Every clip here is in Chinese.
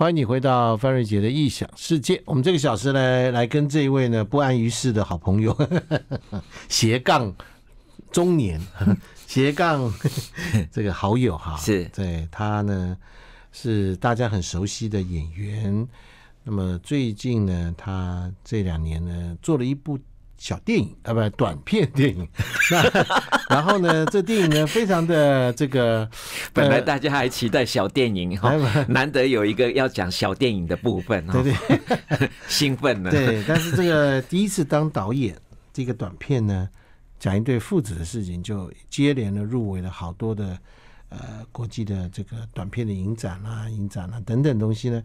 欢迎你回到范瑞杰的异想世界。我们这个小时来来跟这一位呢不安于世的好朋友 斜杠中年 斜杠 这个好友哈是对他呢是大家很熟悉的演员。那么最近呢他这两年呢做了一部。小电影啊，不，短片电影。那 然后呢，这电影呢，非常的这个，本来大家还期待小电影哈，难得有一个要讲小电影的部分，对对，兴奋了。对，但是这个第一次当导演，这个短片呢，讲一对父子的事情，就接连的入围了好多的呃国际的这个短片的影展啦、影展啦等等东西呢。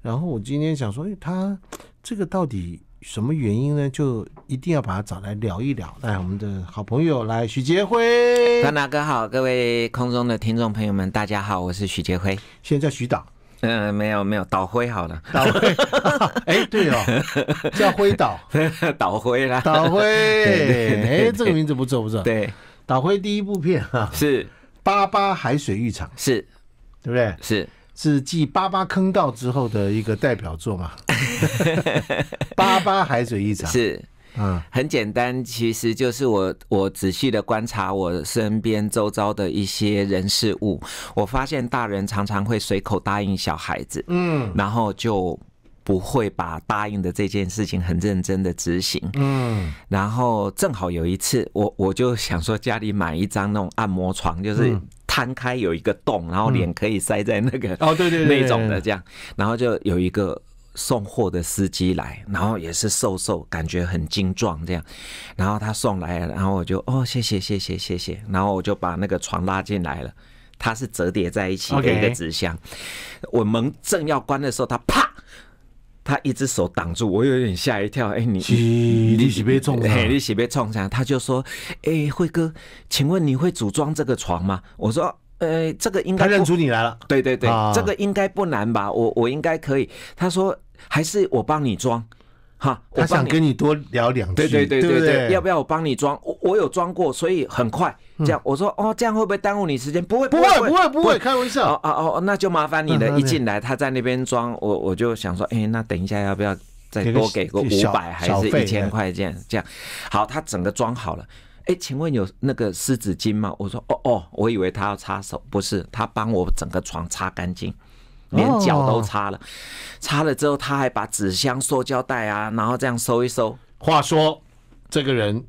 然后我今天想说，哎，他这个到底？什么原因呢？就一定要把他找来聊一聊。来，我们的好朋友来，许杰辉，关大哥好，各位空中的听众朋友们，大家好，我是许杰辉，现在徐导，嗯，没有没有，导辉好了，导辉，哎，对哦，叫辉导，导辉啦，导辉，哎，这个名字不错不错，对，导辉第一部片啊是《八八海水浴场》，是，对不对？是。是继《八八坑道》之后的一个代表作嘛，《八八海水一场》是嗯，很简单，其实就是我我仔细的观察我身边周遭的一些人事物，我发现大人常常会随口答应小孩子，嗯，然后就不会把答应的这件事情很认真的执行，嗯，然后正好有一次，我我就想说家里买一张那种按摩床，就是。摊开有一个洞，然后脸可以塞在那个哦，对对那种的这样，然后就有一个送货的司机来，然后也是瘦瘦，感觉很精壮这样，然后他送来，然后我就哦谢谢谢谢谢谢，然后我就把那个床拉进来了，它是折叠在一起的一个纸箱，我门正要关的时候，他啪。他一只手挡住我，有点吓一跳。哎，你你鞋被撞，嘿，你鞋被撞上。他就说，哎，辉哥，请问你会组装这个床吗？我说，呃，这个应该他认出你来了。对对对，这个应该不难吧？我我应该可以。他说，还是我帮你装，哈。他想跟你多聊两句。对对对对对，要不要我帮你装？我我有装过，所以很快。这样我说哦，这样会不会耽误你时间？不会，不会，不会，不会，开玩笑。哦哦哦，那就麻烦你了。一进来，他在那边装，我我就想说，哎，那等一下要不要再多给个五百，还是一千块钱？这样好，他整个装好了。哎，请问有那个湿纸巾吗？我说，哦哦，我以为他要擦手，不是，他帮我整个床擦干净，连脚都擦了。擦了之后，他还把纸箱、塑胶袋啊，然后这样收一收。话说，这个人。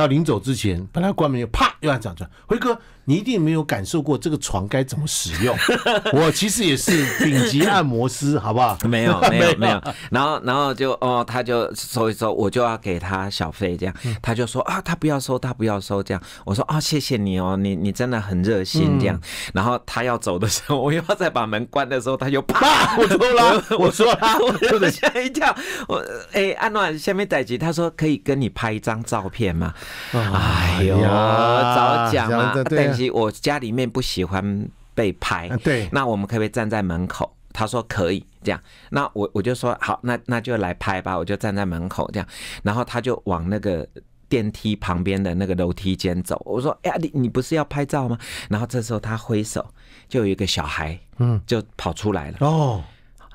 要临走之前，本来关门又啪，又讲出来，辉哥。你一定没有感受过这个床该怎么使用，我其实也是顶级按摩师，好不好？没有 没有没有，然后然后就哦，他就收一收，我就要给他小费，这样他就说啊，他不要收，他不要收，这样我说啊，谢谢你哦，你你真的很热心这样。然后他要走的时候，我要再把门关的时候，他就啪，我 说啦，我说啦，我说的吓一跳，我哎，安暖下面待机，他说可以跟你拍一张照片吗？哎呦，早讲啊，等一。我家里面不喜欢被拍，对，那我们可不可以站在门口？他说可以，这样，那我我就说好，那那就来拍吧，我就站在门口这样，然后他就往那个电梯旁边的那个楼梯间走。我说：“哎呀，你你不是要拍照吗？”然后这时候他挥手，就有一个小孩，嗯，就跑出来了。哦，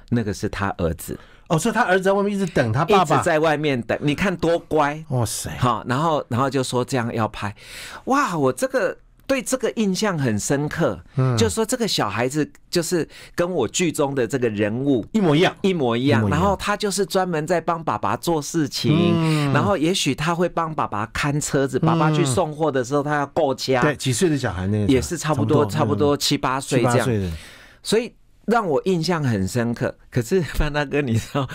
那个是他儿子哦，所以他儿子在外面一直等他爸爸，在外面等，你看多乖。哇塞，好，然后然后就说这样要拍，哇，我这个。对这个印象很深刻，嗯，就说这个小孩子就是跟我剧中的这个人物一模一样，一模一样。然后他就是专门在帮爸爸做事情，然后也许他会帮爸爸看车子，爸爸去送货的时候他要过家。对，几岁的小孩呢？也是差不多，差不多七八岁这样。所以让我印象很深刻。可是范大哥，你知道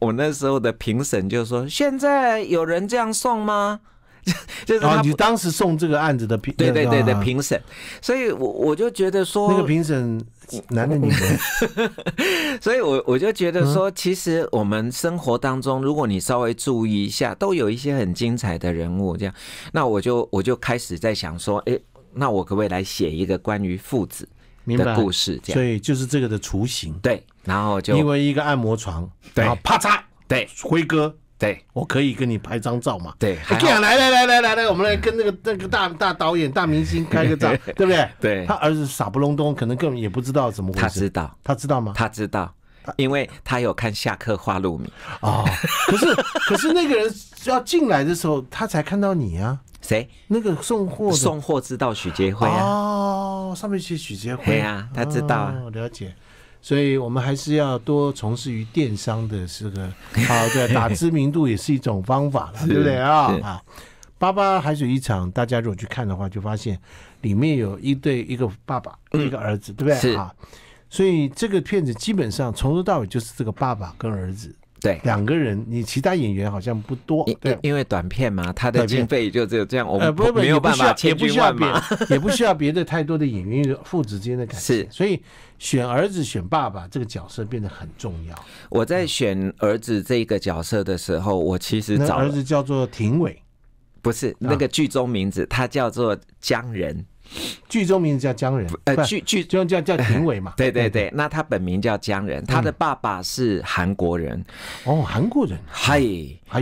我那时候的评审就说：“现在有人这样送吗？” 就是哦，你当时送这个案子的评对对对的评审，所以我我就觉得说那个评审男的女的，所以我我就觉得说，其实我们生活当中，如果你稍微注意一下，都有一些很精彩的人物这样。那我就我就开始在想说，哎，那我可不可以来写一个关于父子的故事这样？所以就是这个的雏形对，然后就因为一个按摩床对，啪嚓对，辉哥。对，我可以跟你拍张照嘛？对，来来来来来来，我们来跟那个那个大大导演、大明星 拍个照，对不对？对，他儿子傻不隆咚，可能根本也不知道怎么回事。他知道，他知道吗？他知道，因为他有看《下课花露米》哦，可是 可是那个人要进来的时候，他才看到你啊。谁？那个送货送货知道许杰辉啊？哦，上面写许杰辉啊，他知道。了解。所以我们还是要多从事于电商的这个，好 的打知名度也是一种方法了，对不对啊？啊，爸爸海水浴场，大家如果去看的话，就发现里面有一对一个爸爸一个儿子，对不对啊？所以这个片子基本上从头到尾就是这个爸爸跟儿子。对，两个人，你其他演员好像不多，对，因为短片嘛，他的经费就只有这样，我们没有办法千不万要，也不需要别的太多的演员父子之间的感情，所以选儿子选爸爸这个角色变得很重要。我在选儿子这个角色的时候，我其实找儿子叫做廷伟，不是那个剧中名字，他叫做江仁。剧中名字叫姜人，呃剧剧中叫叫评委嘛，对对对，那他本名叫姜人，他的爸爸是韩国人，哦韩国人，嗨，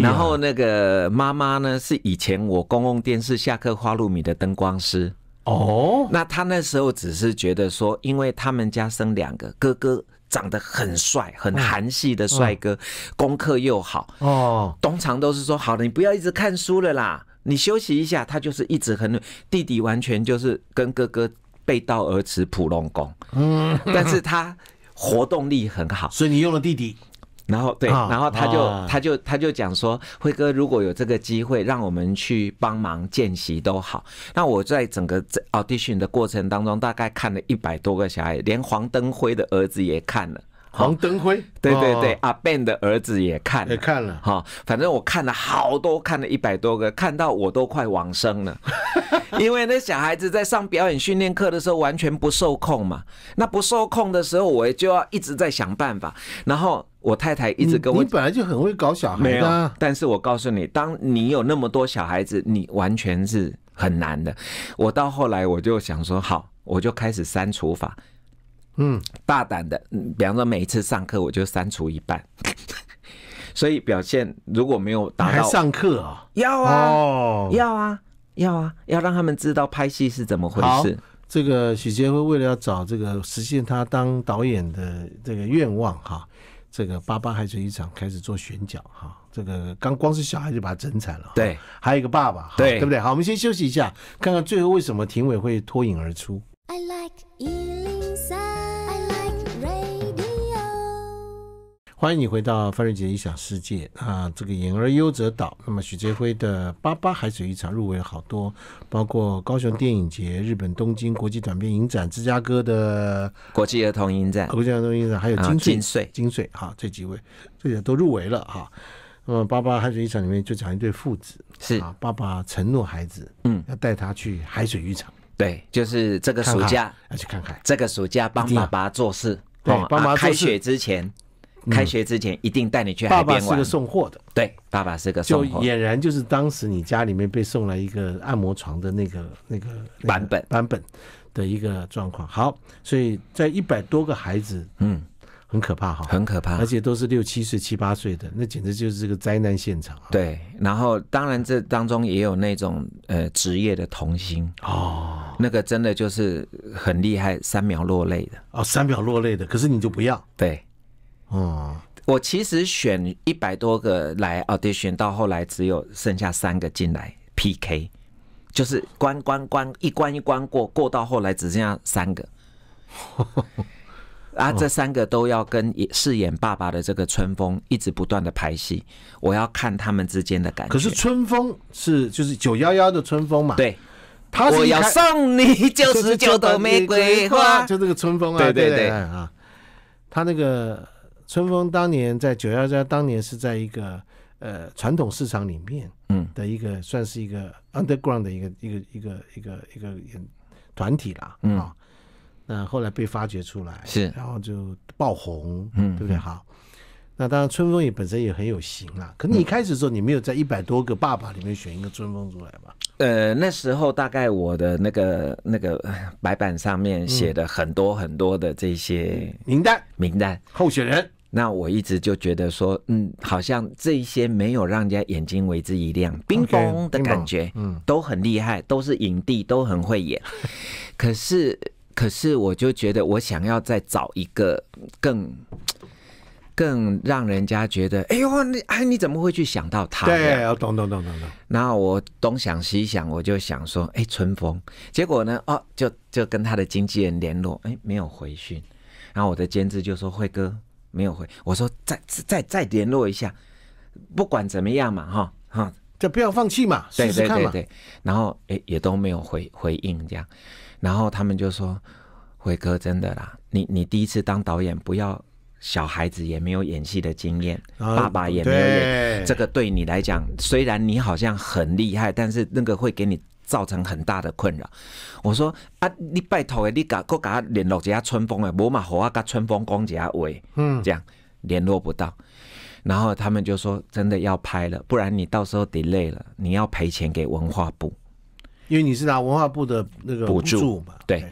然后那个妈妈呢是以前我公共电视《下课花露米》的灯光师，哦，那他那时候只是觉得说，因为他们家生两个哥哥，长得很帅，很韩系的帅哥，功课又好，哦，通常都是说好的，你不要一直看书了啦。你休息一下，他就是一直很努弟弟完全就是跟哥哥背道而驰，普龙功。嗯，但是他活动力很好，所以你用了弟弟。然后对，然后他就他就他就讲说：“辉哥，如果有这个机会，让我们去帮忙见习都好。”那我在整个在 audition 的过程当中，大概看了一百多个小孩，连黄登辉的儿子也看了。黄登辉，对对对，阿 Ben 的儿子也看，也看了哈。反正我看了好多，看了一百多个，看到我都快往生了。因为那小孩子在上表演训练课的时候完全不受控嘛。那不受控的时候，我就要一直在想办法。然后我太太一直跟我，你本来就很会搞小孩，没有。但是我告诉你，当你有那么多小孩子，你完全是很难的。我到后来我就想说，好，我就开始删除法。嗯，大胆的，嗯，比方说每一次上课我就删除一半，所以表现如果没有达到上课啊，要啊，要啊，要啊，要让他们知道拍戏是怎么回事。这个许杰辉为了要找这个实现他当导演的这个愿望哈，这个八八海水浴场开始做选角哈，这个刚光是小孩就把他整惨了，对，还有一个爸爸，对，对不对？好，我们先休息一下，看看最后为什么庭委会脱颖而出。I like 欢迎你回到范瑞杰异想世界啊！这个《隐而优则岛》，那么许杰辉的《八八海水浴场》入围了好多，包括高雄电影节、日本东京国际短片影展、芝加哥的国际儿童影展、国际儿童影展，还有金穗、金穗，好，这几位，这些都入围了哈。那么《八八海水浴场》里面就讲一对父子，是爸爸承诺孩子，嗯，要带他去海水浴场，对，就是这个暑假，要去看看，这个暑假帮爸爸做事，对，帮妈做学之前。开学之前一定带你去海边玩。爸爸是个送货的，对，爸爸是个就俨然就是当时你家里面被送来一个按摩床的那个那个版本版本的一个状况。好，所以在一百多个孩子，嗯，很可怕哈，很可怕，而且都是六七岁七八岁的，那简直就是个灾难现场。对，然后当然这当中也有那种呃职业的童星哦，那个真的就是很厉害，三秒落泪的哦，三秒落泪的，可是你就不要对。哦，我其实选一百多个来 audition，到后来只有剩下三个进来 P K，就是关关关一关一关过过到后来只剩下三个，啊，这三个都要跟饰演爸爸的这个春风一直不断的拍戏，我要看他们之间的感。可是春风是就是九幺幺的春风嘛，对，他我要送你 九十九朵玫瑰花，就这个春风啊，对对对啊，他那个。春风当年在九幺幺，当年是在一个呃传统市场里面，嗯，的一个算是一个 underground 的一个一个一个一个一个团体啦，啊，那后来被发掘出来，是，然后就爆红，嗯，对不对？好。那当然，春风也本身也很有型啊。可你开始的时候，你没有在一百多个爸爸里面选一个春风出来吧？呃，那时候大概我的那个那个白板上面写的很多很多的这些名单，名单候选人。那我一直就觉得说，嗯，好像这一些没有让人家眼睛为之一亮，冰封的感觉，嗯，都很厉害，都是影帝，都很会演。可是，可是我就觉得，我想要再找一个更。更让人家觉得，哎呦，你哎你怎么会去想到他对，对，懂懂懂懂懂。然后我东想西想，我就想说，哎，春风。结果呢，哦，就就跟他的经纪人联络，哎，没有回讯。然后我的监制就说：“辉哥没有回。”我说：“再再再联络一下，不管怎么样嘛，哈哈，就不要放弃嘛，试试对，嘛。”对，然后哎，也都没有回回应这样。然后他们就说：“辉哥，真的啦，你你第一次当导演，不要。”小孩子也没有演戏的经验，爸爸也没有演，这个对你来讲，虽然你好像很厉害，但是那个会给你造成很大的困扰。我说啊，你拜托的，你各给他联络一下春风的，无嘛好啊，跟春风讲一下话，嗯，这样联络不到，然后他们就说真的要拍了，不然你到时候 delay 了，你要赔钱给文化部，因为你是拿文化部的那个补助嘛，对，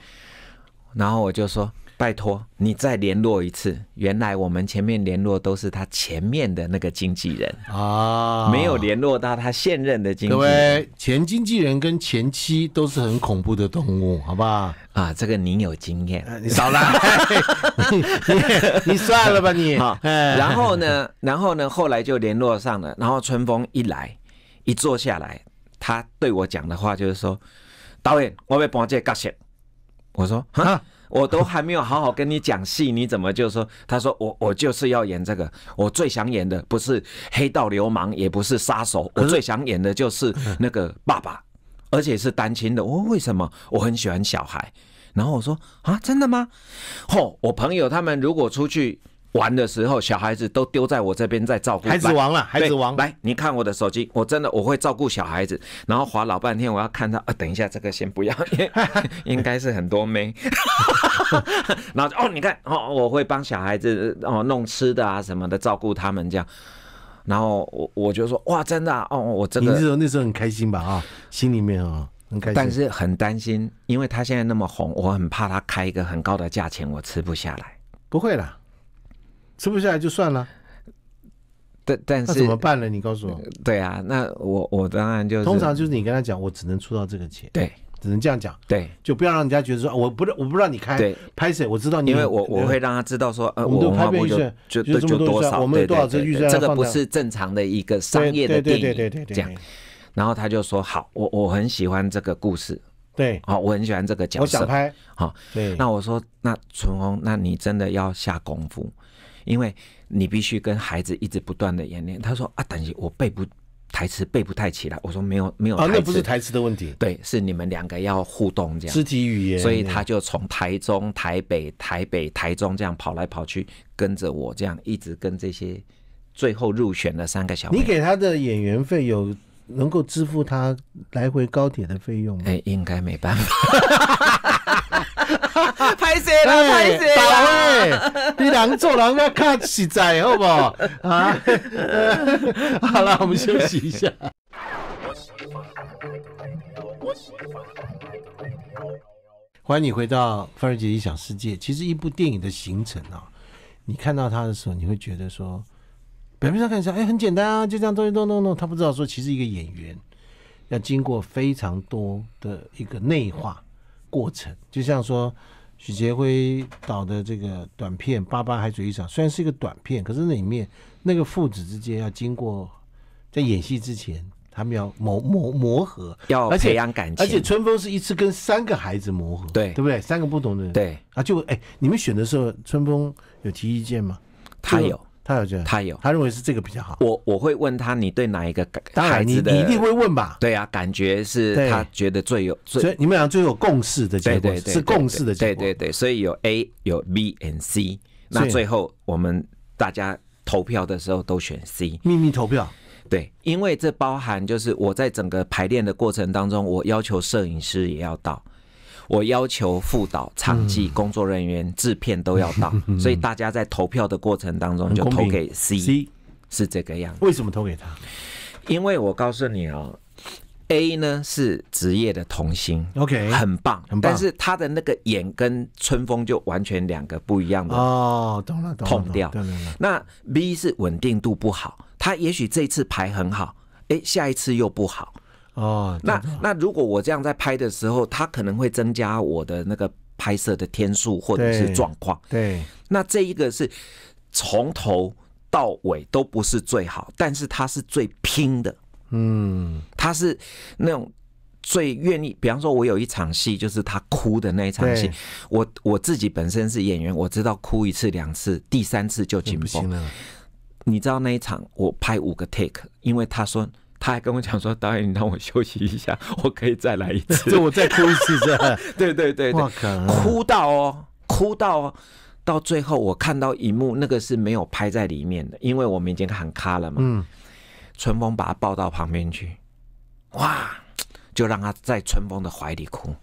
然后我就说。拜托你再联络一次，原来我们前面联络都是他前面的那个经纪人啊，没有联络到他现任的经纪。各位前经纪人跟前妻都是很恐怖的动物，好不好？啊，这个您有经验，你少来，你算了吧，你。然后呢，然后呢，后来就联络上了。然后春风一来，一坐下来，他对我讲的话就是说：“导演，我要搬家角色。”我说：“哈。”我都还没有好好跟你讲戏，你怎么就说？他说我我就是要演这个，我最想演的不是黑道流氓，也不是杀手，我最想演的就是那个爸爸，而且是单亲的。我说为什么？我很喜欢小孩。然后我说啊，真的吗？吼，我朋友他们如果出去。玩的时候，小孩子都丢在我这边在照顾。孩子王了，孩子王。来，你看我的手机，我真的我会照顾小孩子，然后划老半天，我要看他。等一下，这个先不要，应该是很多妹。然后哦，你看哦，我会帮小孩子哦弄吃的啊什么的，照顾他们这样。然后我我就说哇，真的哦，我真的那时候很开心吧啊，心里面啊很开心，但是很担心，因为他现在那么红，我很怕他开一个很高的价钱，我吃不下来。不会啦。吃不下来就算了，但但是怎么办呢？你告诉我。对啊，那我我当然就通常就是你跟他讲，我只能出到这个钱，对，只能这样讲，对，就不要让人家觉得说我不我不让你开拍谁？我知道你因为我我会让他知道说，呃，我们拍片就就就么多，我们多少预算，这个不是正常的一个商业的电影，对对对对对，这样，然后他就说好，我我很喜欢这个故事，对，好，我很喜欢这个角色，我想拍，好，对，那我说那淳红，那你真的要下功夫。因为你必须跟孩子一直不断的演练。他说啊，等下我背不台词背不太起来。我说没有没有，那不是台词的问题。对，是你们两个要互动这样。肢体语言。所以他就从台中、台北、台北、台中这样跑来跑去，跟着我这样一直跟这些最后入选的三个小。你给他的演员费有能够支付他来回高铁的费用吗？哎，应该没办法。拍摄啦！打完诶，你人做人要看实在，好不好？啊，好了，我们休息一下。欢迎你回到范瑞杰理想世界。其实一部电影的形成啊，你看到它的时候，你会觉得说，表面上看起来，哎，很简单啊，就这样，咚咚咚咚，他不知道说，其实一个演员要经过非常多的一个内化。过程就像说许杰辉导的这个短片《八八海水一场》，虽然是一个短片，可是那里面那个父子之间要经过在演戏之前，他们要磨磨磨合，要培养感情。而且春风是一次跟三个孩子磨合，对对不对？三个不同的人，对啊，就哎，你们选的时候，春风有提意见吗？他有。他有觉得他有，他认为是这个比较好。我我会问他，你对哪一个感？当然，你一定会问吧？对啊，感觉是他觉得最有，所以你们俩最有共识的结果是共识的结果。对对对，所以有 A 有 B and C，那最后我们大家投票的时候都选 C，秘密投票。对，因为这包含就是我在整个排练的过程当中，我要求摄影师也要到。我要求副导、场记、工作人员、制片都要到，所以大家在投票的过程当中就投给 C，是这个样。子。为什么投给他？因为我告诉你啊，A 呢是职业的童星，OK，很棒，很棒。但是他的那个眼跟春风就完全两个不一样的哦，懂了，懂了。痛掉，那 B 是稳定度不好，他也许这次牌很好，哎，下一次又不好。哦，那那如果我这样在拍的时候，他可能会增加我的那个拍摄的天数或者是状况。对，那这一个是从头到尾都不是最好，但是他是最拼的。嗯，他是那种最愿意，比方说，我有一场戏就是他哭的那一场戏，我我自己本身是演员，我知道哭一次两次，第三次就紧绷你知道那一场我拍五个 take，因为他说。他还跟我讲说：“导演，你让我休息一下，我可以再来一次，就 我再哭一次，是吧？”对对对对，哭到哦，哭到哦，到最后我看到一幕，那个是没有拍在里面的，因为我们已经喊卡了嘛。嗯，春风把他抱到旁边去，哇，就让他在春风的怀里哭。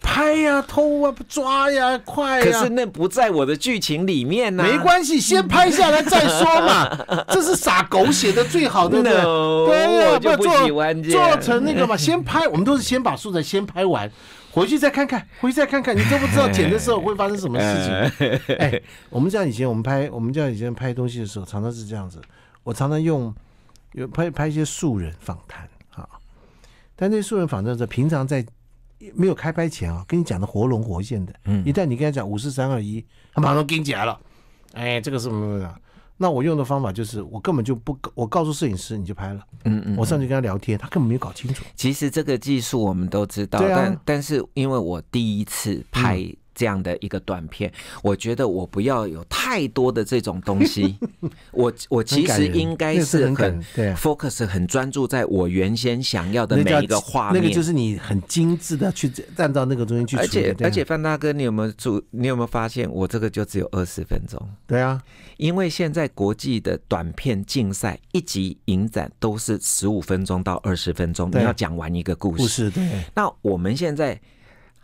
拍呀，偷啊，抓呀，快呀！可是那不在我的剧情里面呢，没关系，先拍下来再说嘛。这是傻狗写的最好的，真的。对啊，不做做成那个嘛。先拍，我们都是先把素材先拍完，回去再看看，回去再看看，你都不知道剪的时候会发生什么事情。哎，我们像以前我们拍，我们像以前拍东西的时候，常常是这样子。我常常用，有拍拍一些素人访谈啊。但那些素人访谈者，平常在。没有开拍前啊，跟你讲的活龙活现的，嗯，一旦你跟他讲五、四、三、二、一，他马上跟起来了。哎，这个是没有啊。那我用的方法就是，我根本就不，我告诉摄影师你就拍了。嗯嗯，我上去跟他聊天，他根本没有搞清楚。其实这个技术我们都知道，对啊，但是因为我第一次拍。这样的一个短片，我觉得我不要有太多的这种东西。我我其实应该是很对，focus 很专注在我原先想要的每一个画面。那个就是你很精致的去站到那个中间去。而且而且，范大哥，你有没有注？你有没有发现我这个就只有二十分钟？对啊，因为现在国际的短片竞赛一级影展都是十五分钟到二十分钟，你要讲完一个故事。对，那我们现在。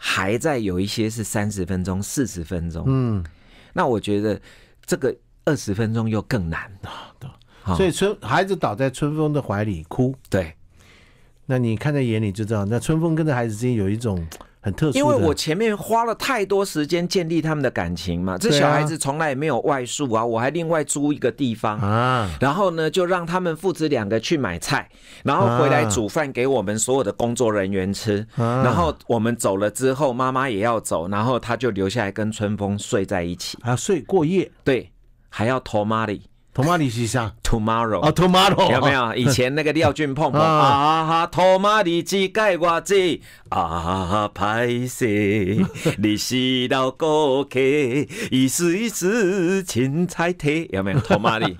还在有一些是三十分钟、四十分钟，嗯，那我觉得这个二十分钟又更难的，所以春孩子倒在春风的怀里哭，对，那你看在眼里就知道，那春风跟着孩子之间有一种。很特殊，因为我前面花了太多时间建立他们的感情嘛。这小孩子从来也没有外宿啊，我还另外租一个地方啊。然后呢，就让他们父子两个去买菜，然后回来煮饭给我们所有的工作人员吃。然后我们走了之后，妈妈也要走，然后他就留下来跟春风睡在一起，还要睡过夜。对，还要偷 money。托马利先生，Tomorrow，啊，Tomorrow，有没有？以前那个廖俊鹏，啊哈，托马利只该我知，啊哈，拍摄 你是老顾客，一丝一丝青菜苔，有没有？托马利，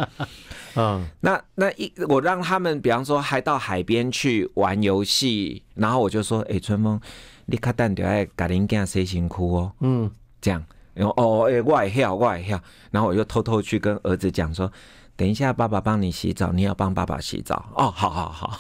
嗯，那那一我让他们，比方说还到海边去玩游戏，然后我就说，哎，春风，你卡蛋掉爱格林家谁辛苦哦？嗯，这样。然后哦哎，晓，我也晓。然后我就偷偷去跟儿子讲说，等一下爸爸帮你洗澡，你要帮爸爸洗澡哦，好好好。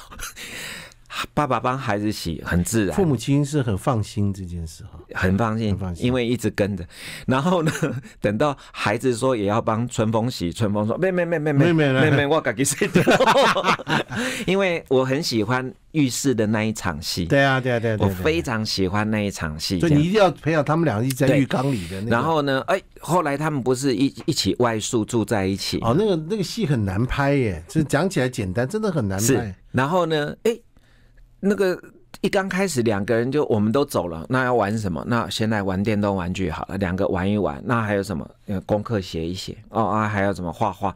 爸爸帮孩子洗很自然，父母亲是很放心这件事哈，很放心，因为一直跟着。然后呢，等到孩子说也要帮春风洗，春风说妹妹妹妹妹妹没，我家己洗的。因为我很喜欢浴室的那一场戏，对啊对啊对啊，我非常喜欢那一场戏。所以你一定要培养他们俩在浴缸里的。然后呢，哎，后来他们不是一一起外宿住在一起？哦，那个那个戏很难拍耶，就讲起来简单，真的很难拍。然后呢，哎。那个一刚开始两个人就我们都走了，那要玩什么？那先来玩电动玩具好了，两个玩一玩。那还有什么？功课写一写哦啊，还有什么画画？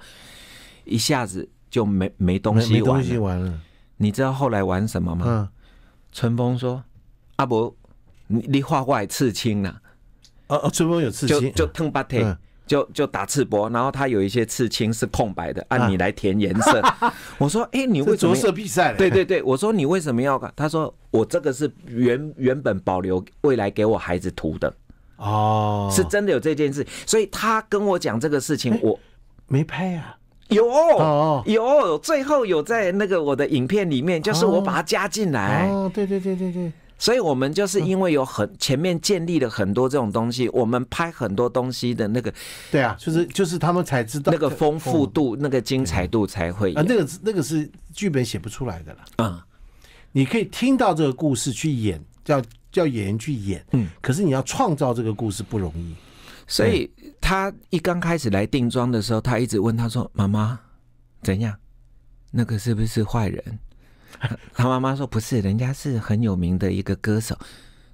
一下子就没没东西玩，没东西玩了。你知道后来玩什么吗？春风说：“阿伯，你你画画刺青了？哦哦，春风有刺青，就腾疼八天。”就就打赤膊，然后他有一些刺青是空白的，按你来填颜色。我说，哎，你着色比赛？对对对，我说你为什么要？他说我这个是原原本保留未来给我孩子涂的。哦，是真的有这件事，所以他跟我讲这个事情，我没拍呀，有有，最后有在那个我的影片里面，就是我把它加进来。哦，对对对对对。所以，我们就是因为有很前面建立了很多这种东西，我们拍很多东西的那个，对啊，就是就是他们才知道那个丰富度、那个精彩度才会啊，那个那个是剧本写不出来的了。啊，你可以听到这个故事去演，叫叫演员去演，嗯，可是你要创造这个故事不容易。所以他一刚开始来定妆的时候，他一直问他说：“妈妈，怎样？那个是不是坏人？” 他妈妈说：“不是，人家是很有名的一个歌手，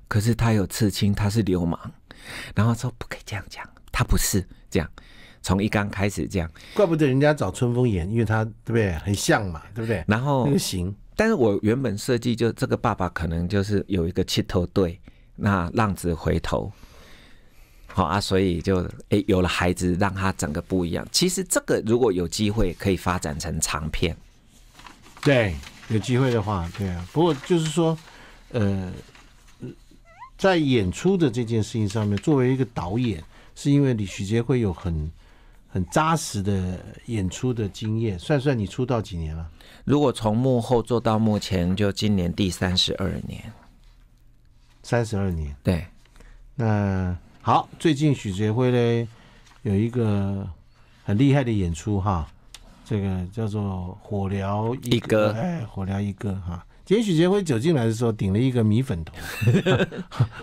可是他有刺青，他是流氓。”然后说：“不可以这样讲，他不是这样，从一刚开始这样。”怪不得人家找春风言，因为他对不对很像嘛，对不对？然后不行。但是我原本设计就这个爸爸可能就是有一个气头队，那浪子回头，好啊，所以就哎有了孩子让他整个不一样。其实这个如果有机会可以发展成长片，对。有机会的话，对啊。不过就是说，呃，在演出的这件事情上面，作为一个导演，是因为李许杰辉有很很扎实的演出的经验。算算你出道几年了？如果从幕后做到目前，就今年第三十二年。三十二年，对。那好，最近许杰辉呢有一个很厉害的演出哈。这个叫做火疗一哥，哎，火疗一哥哈。今天许杰辉走进来的时候，顶了一个米粉头，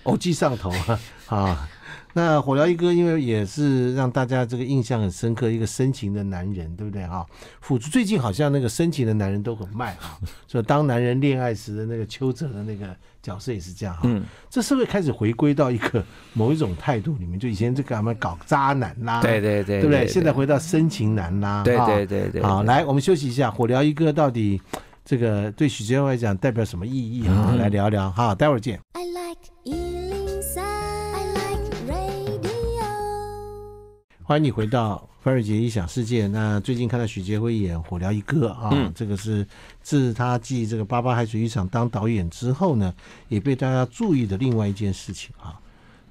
偶 记 上头啊。那火疗一哥，因为也是让大家这个印象很深刻，一个深情的男人，对不对哈？辅助最近好像那个深情的男人都很卖哈，所 以当男人恋爱时的那个邱泽的那个角色也是这样哈。嗯。这社会开始回归到一个某一种态度里面，就以前这个他们搞渣男啦，对对对，对不对？现在回到深情男啦，对对对对。好，来我们休息一下，火疗一哥到底这个对许志安来讲代表什么意义啊？来聊聊哈，待会儿见。欢迎你回到范瑞杰异想世界。那最近看到许杰辉演《火疗一哥》啊，这个是自他继这个八八海水浴场当导演之后呢，也被大家注意的另外一件事情啊。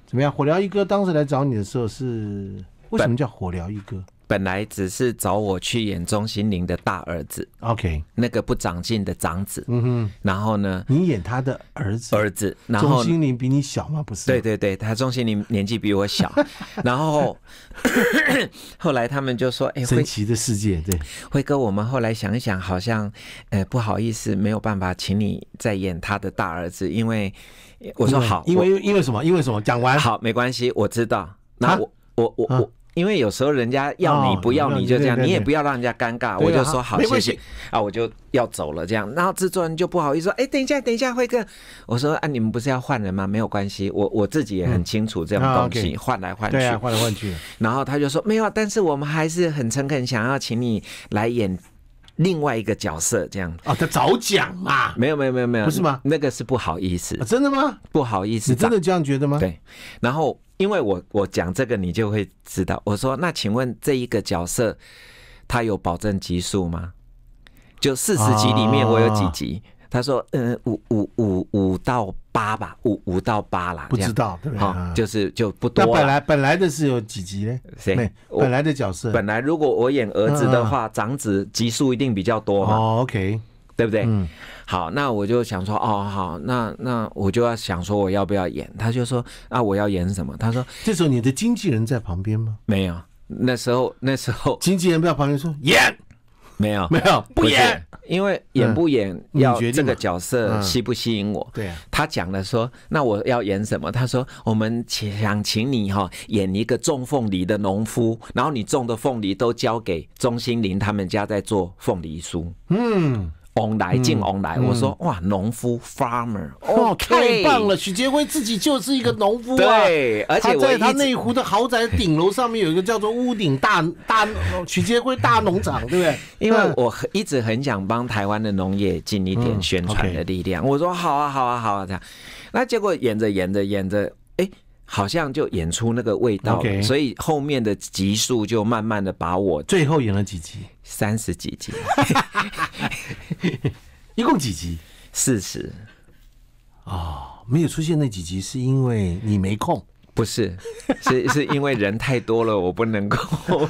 怎么样，《火疗一哥》当时来找你的时候是为什么叫《火疗一哥》？本来只是找我去演钟心凌的大儿子，OK，那个不长进的长子，嗯哼。然后呢，你演他的儿子，儿子。然钟心凌比你小吗？不是。对对对，他钟心凌年纪比我小。然后 后来他们就说：“哎，神奇的世界。”对，辉哥，我们后来想一想，好像呃不好意思，没有办法请你再演他的大儿子，因为我说好，因为因为什么？因为什么？讲完好，没关系，我知道。那我我我我。因为有时候人家要你不要你就这样，你也不要让人家尴尬，我就说好谢谢啊，我就要走了这样。然后制作人就不好意思说：“哎，等一下，等一下，辉哥。”我说：“啊，你们不是要换人吗？没有关系，我我自己也很清楚这种东西，换来换去，换来换去。”然后他就说：“没有，但是我们还是很诚恳，想要请你来演另外一个角色这样。”哦，他早讲嘛，没有没有没有没有，不是吗？那个是不好意思，真的吗？不好意思，你真的这样觉得吗？对，然后。因为我我讲这个你就会知道。我说那请问这一个角色他有保证集数吗？就四十集里面我有几集？他说嗯五五五五到八吧，五五到八啦，不知道对不对？就是就不多。那本来本来的是有几集呢？谁？本来的角色。本来如果我演儿子的话，长子集数一定比较多嘛。哦，OK，对不对？嗯。好，那我就想说，哦，好，那那我就要想说，我要不要演？他就说，啊，我要演什么？他说，这时候你的经纪人在旁边吗？没有，那时候那时候经纪人不要旁边，说演，没有没有不演，因为演不演要这个角色吸不吸引我？对啊，他讲了说，那我要演什么？他说，我们想请你哈演一个种凤梨的农夫，然后你种的凤梨都交给钟心林他们家在做凤梨酥。嗯。王来进王来，我说哇，农夫 farmer 哦，太棒了！许杰辉自己就是一个农夫啊，而且在他那户的豪宅顶楼上面有一个叫做屋顶大大许杰辉大农场，对不对？因为我一直很想帮台湾的农业尽一点宣传的力量，我说好啊，好啊，好啊，这样。那结果演着演着演着，哎，好像就演出那个味道所以后面的集数就慢慢的把我最后演了几集。三十几集，一共几集？四十。哦，没有出现那几集，是因为你没空。不是，是是因为人太多了，我不能够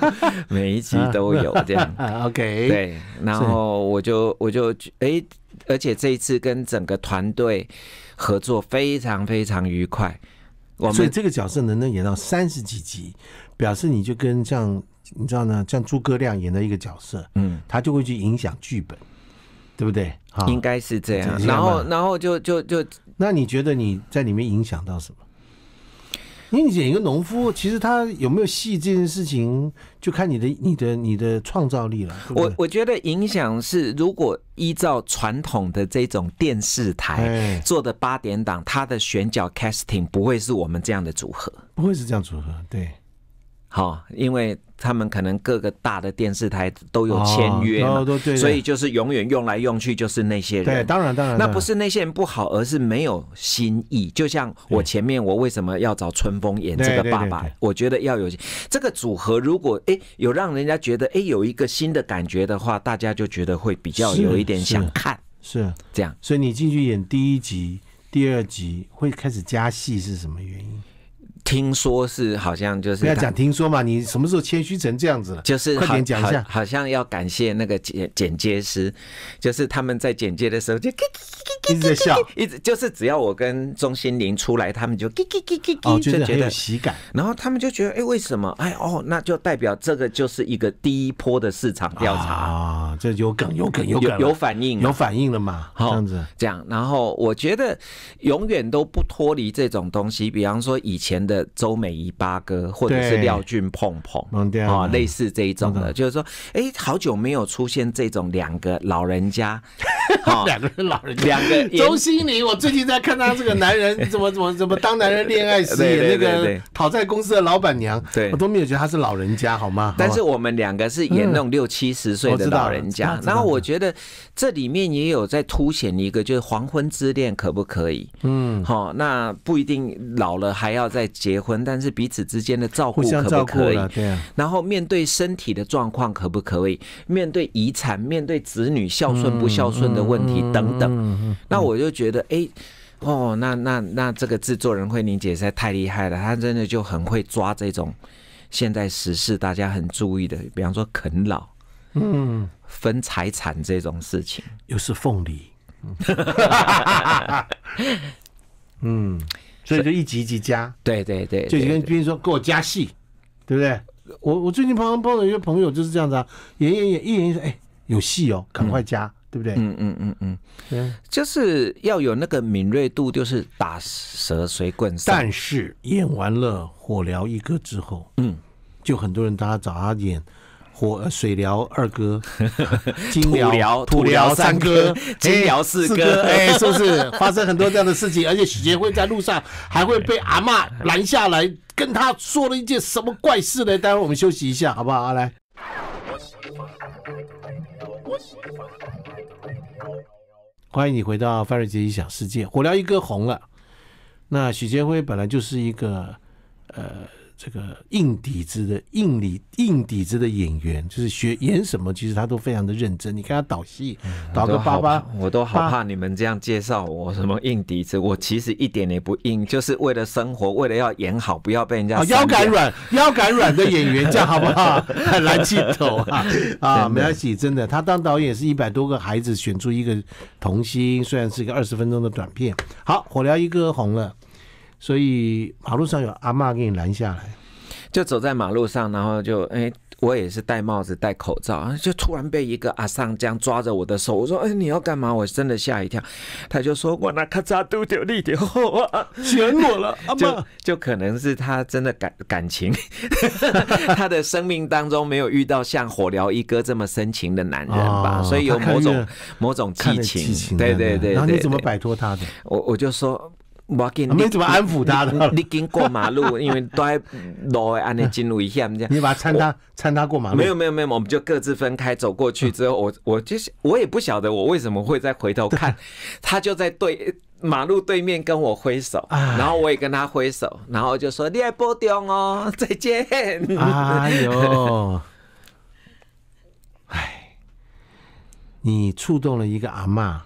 每一集都有这样。OK。对，然后我就我就哎，而且这一次跟整个团队合作非常非常愉快。所以这个角色能能演到三十几集，表示你就跟这样。你知道呢？像诸葛亮演的一个角色，嗯，他就会去影响剧本，对不对？应该是这样。然后，然后就就就那你觉得你在里面影响到什么？因为你演一个农夫，其实他有没有戏这件事情，就看你的、你的、你的创造力了。我我觉得影响是，如果依照传统的这种电视台做的八点档，他的选角 casting 不会是我们这样的组合，不会是这样组合，对。好，因为他们可能各个大的电视台都有签约，所以就是永远用来用去就是那些人。对，当然当然，那不是那些人不好，而是没有新意。就像我前面，我为什么要找春风演这个爸爸？我觉得要有这个组合，如果哎有让人家觉得哎有一个新的感觉的话，大家就觉得会比较有一点想看。是这样，所以你进去演第一集、第二集，会开始加戏是什么原因？听说是好像就是要讲听说嘛，你什么时候谦虚成这样子了？就是快点讲一下，好像要感谢那个剪剪接师，就是他们在剪接的时候就一直在笑，一直就是只要我跟钟心凌出来，他们就叽叽叽叽叽，就觉得喜感。然后他们就觉得哎，为什么？哎哦，那就代表这个就是一个第一波的市场调查啊，这有梗有梗有梗有反应有反应了嘛？这样子这样，然后我觉得永远都不脱离这种东西，比方说以前的。周美仪八哥，或者是廖俊碰碰啊，类似这一种的，就是说，哎，好久没有出现这种两个老人家，两个人老人家，两个 周心凌，我最近在看他这个男人怎么怎么怎么当男人恋爱时演 那个讨债公司的老板娘，对，我都没有觉得他是老人家，好吗？但是我们两个是演那种六七十岁的老人家，然后我觉得这里面也有在凸显一个，就是黄昏之恋可不可以？嗯，好，那不一定老了还要再。结婚，但是彼此之间的照顾可不可以？然后面对身体的状况可不可以？面对遗产、面对子女孝顺不孝顺的问题等等，那我就觉得，哎，哦，那那那这个制作人慧玲姐实在太厉害了，她真的就很会抓这种现在时事，大家很注意的，比方说啃老、嗯，分财产这种事情，又是凤梨，嗯。所以就一级一级加，对对对，就跟别人说给我加戏，对不对？我我最近碰碰到一些朋友就是这样子啊，演演演一演说哎，有戏哦，赶快加，对不对？嗯嗯嗯嗯，对，就是要有那个敏锐度，就是打蛇随棍。但是演完了火疗一个之后，嗯，就很多人大家找他演。火水疗二哥，金疗土疗三哥，金疗四哥，哎，是不是发生很多这样的事情？而且许杰辉在路上还会被阿妈拦下来，跟他说了一件什么怪事呢？待会我们休息一下，好不好？来，欢迎你回到范瑞杰小世界。火疗一哥红了，那许杰辉本来就是一个呃。这个硬底子的硬底硬底子的演员，就是学演什么，其实他都非常的认真。你看他导戏，导个巴巴，我都好怕你们这样介绍我什么硬底子，我其实一点也不硬，就是为了生活，为了要演好，不要被人家腰杆软，腰杆软的演员样好不好？很难气头啊啊，没关系，真的，他当导演是一百多个孩子选出一个童星，虽然是一个二十分钟的短片。好，火疗一哥红了。所以马路上有阿妈给你拦下来，就走在马路上，然后就哎，我也是戴帽子戴口罩，就突然被一个阿上这样抓着我的手，我说哎你要干嘛？我真的吓一跳。他就说，我那咔嚓拄到你丢好啊，选我了。阿妈就可能是他真的感感情，他的生命当中没有遇到像火疗一哥这么深情的男人吧，所以有某种某种激情，对对对。然后你怎么摆脱他的？我我就说。你怎么安抚他的？你经过马路，因为在路安尼进入危险，这样 你把他搀他搀他过马路？没有没有没有，我们就各自分开走过去。之后我我就是我也不晓得我为什么会再回头看，他就在对马路对面跟我挥手，然后我也跟他挥手，然后就说你爱波中哦，再见。哎呦，哎，你触动了一个阿妈。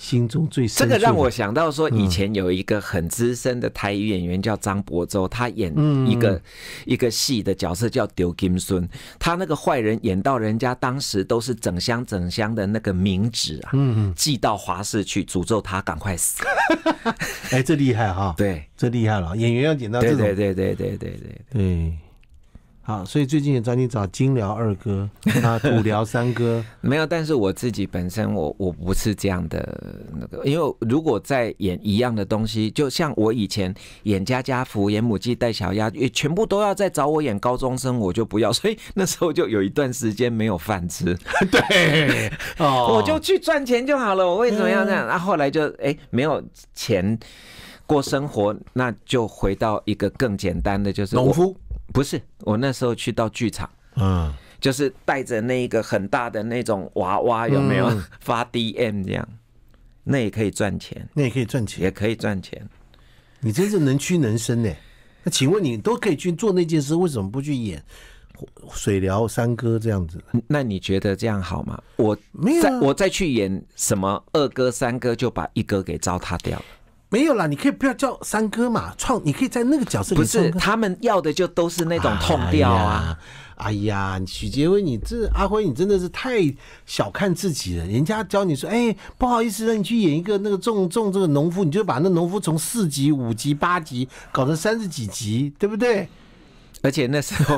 心中最深。这个让我想到说，以前有一个很资深的台语演员叫张柏洲，他演一个一个戏的角色叫丢金孙，他那个坏人演到人家当时都是整箱整箱的那个冥纸啊，寄到华氏去诅咒他，赶快死。哎，这厉害哈！对，这厉害了，演员要演到这种。对对对对对对对对。好，所以最近也找你找金聊二哥啊，土 聊三哥没有，但是我自己本身我我不是这样的那个，因为如果在演一样的东西，就像我以前演家家福、演母鸡带小鸭，也全部都要在找我演高中生，我就不要，所以那时候就有一段时间没有饭吃。对，哦，我就去赚钱就好了，我为什么要这样？然后来就哎没有钱过生活，那就回到一个更简单的，就是农夫不是。我那时候去到剧场，嗯，就是带着那个很大的那种娃娃，有没有 发 DM 这样，那也可以赚钱，那也可以赚钱，也可以赚钱。你真是能屈能伸呢。那请问你都可以去做那件事，为什么不去演水疗三哥这样子？那你觉得这样好吗？我没有，我再去演什么二哥、三哥，就把一哥给糟蹋掉了。没有啦，你可以不要叫三哥嘛，创你可以在那个角色。不是他们要的就都是那种痛调啊！哎呀，许杰威，你这阿辉，你真的是太小看自己了。人家教你说，哎，不好意思，让你去演一个那个种种这个农夫，你就把那农夫从四级、五级、八级搞成三十几级，对不对？而且那时候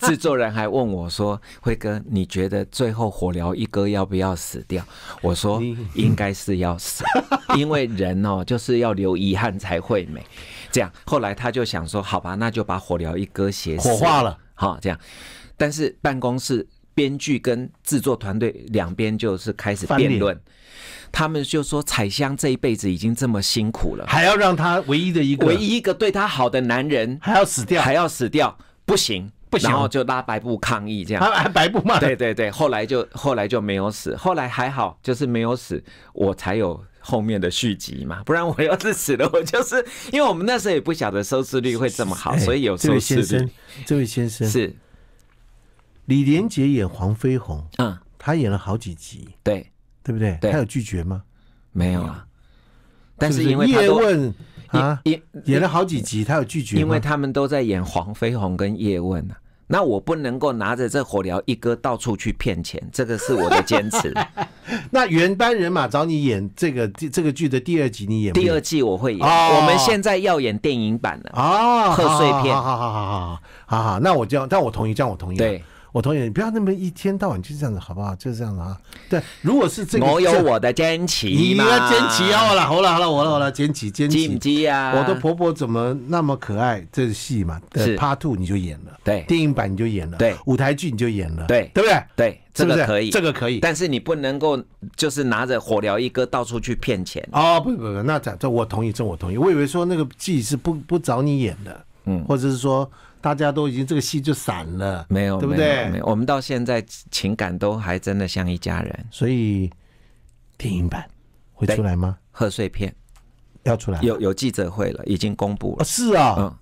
制作人还问我说：“辉哥，你觉得最后火疗一哥要不要死掉？”我说：“应该是要死，因为人哦就是要留遗憾才会美。”这样，后来他就想说：“好吧，那就把火疗一哥写火化了。”好，这样，但是办公室。编剧跟制作团队两边就是开始辩论，他们就说彩香这一辈子已经这么辛苦了，还要让他唯一的一个唯一一个对她好的男人还要死掉，还要死掉，不行不行，然后就拉白布抗议这样。白布嘛？对对对，后来就后来就没有死，后来还好就是没有死，我才有后面的续集嘛，不然我要是死了，我就是因为我们那时候也不晓得收视率会这么好，所以有收视率。这位先生，这位先生是。李连杰演黄飞鸿，嗯，他演了好几集，对对不对？他有拒绝吗？没有啊，但是因为叶问啊演演了好几集，他有拒绝？因为他们都在演黄飞鸿跟叶问啊，那我不能够拿着这火疗一哥到处去骗钱，这个是我的坚持。那原班人马找你演这个这个剧的第二集，你演第二季我会演。我们现在要演电影版了啊，贺岁片，好好好好好，那我这样，但我同意这样，我同意对。我同意，你不要那么一天到晚就这样子，好不好？就是这样子啊。对，如果是这个，我有我的坚持。你们要坚持好了，好了好了，好了好了，坚持坚持。坚持啊！我的婆婆怎么那么可爱？这是戏嘛？是 Part Two，你就演了。对，电影版你就演了。对，舞台剧你就演了。对，对不对？对，这个可以，这个可以。但是你不能够就是拿着火疗一哥到处去骗钱哦，不不不，那这这我同意，这我同意。我以为说那个戏是不不找你演的，嗯，或者是说。大家都已经这个戏就散了，没有，对不对？没有，我们到现在情感都还真的像一家人，所以电影版会出来吗？贺岁片要出来，有有记者会了，已经公布了。是啊，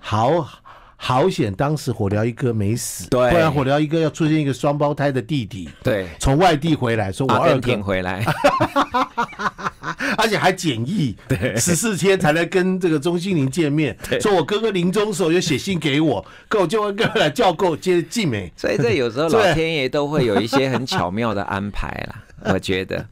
好，好险，当时火疗一哥没死，对，不然火疗一哥要出现一个双胞胎的弟弟，对，从外地回来，说我二哥回来。而且还简易，对，十四天才来跟这个钟心凌见面，说我哥哥临终时候又写信给我，够，就会跟来叫够接近。美，所以这有时候老天爷都会有一些很巧妙的安排啦，我觉得，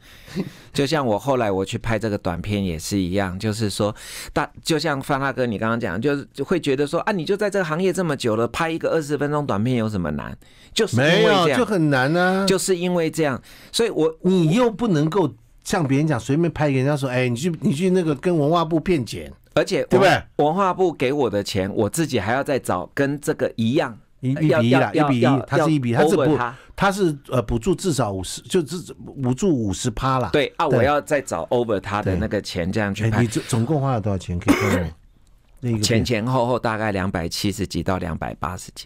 就像我后来我去拍这个短片也是一样，就是说大就像方大哥你刚刚讲，就是会觉得说啊，你就在这个行业这么久了，拍一个二十分钟短片有什么难？就是没有，就很难呢，就是因为这样，所以我你又不能够。像别人讲随便拍，人家说哎，你去你去那个跟文化部骗钱，而且对不对？文化部给我的钱，我自己还要再找跟这个一样一比一啦，一比一，它是一比，它是不，它是呃补助至少五十，就是补助五十趴啦。对，啊，我要再找 over 他的那个钱这样去拍。你总共花了多少钱？可以告我。那个前前后后大概两百七十几到两百八十几。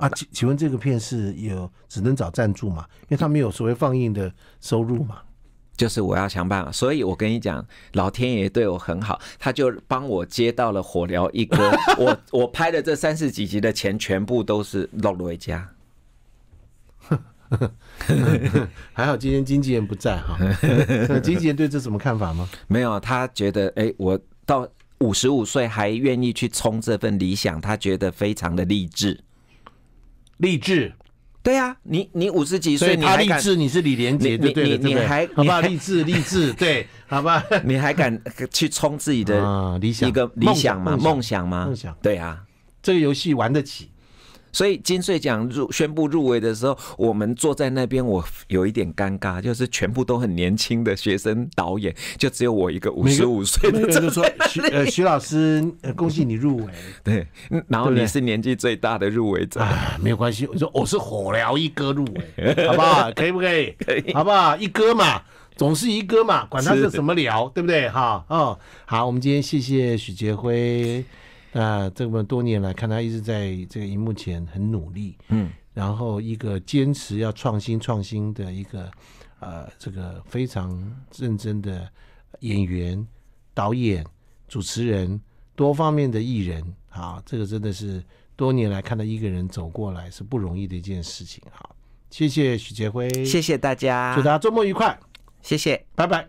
啊，请请问这个片是有只能找赞助吗？因为他没有所谓放映的收入嘛。就是我要想办法，所以我跟你讲，老天爷对我很好，他就帮我接到了火疗一哥。我我拍的这三十几集的钱，全部都是落回家。还好今天经纪人不在哈。经纪人对这什么看法吗？没有，他觉得哎，我到五十五岁还愿意去冲这份理想，他觉得非常的励志。励志，对啊，你你五十几岁，他励志，你是李连杰，对你你还好吧？励志励志，对，好吧？你还敢去冲自己的一个理想吗？梦想吗？梦想，对啊，这个游戏玩得起。所以金穗奖入宣布入围的时候，我们坐在那边，我有一点尴尬，就是全部都很年轻的学生导演，就只有我一个五十五岁的。就说徐呃 徐老师，恭喜你入围。对，然后你是年纪最大的入围者。啊，没有关系，我说我是火疗一哥入围，好不好？可以不可以？可以，好不好？一哥嘛，总是一哥嘛，管他是什么疗，对不对？哈，哦，好，我们今天谢谢许杰辉。那这么多年来看，他一直在这个荧幕前很努力，嗯，然后一个坚持要创新、创新的一个呃，这个非常认真的演员、导演、主持人，多方面的艺人啊，这个真的是多年来看到一个人走过来是不容易的一件事情。好，谢谢许杰辉，谢谢大家，祝大家周末愉快，谢谢，拜拜。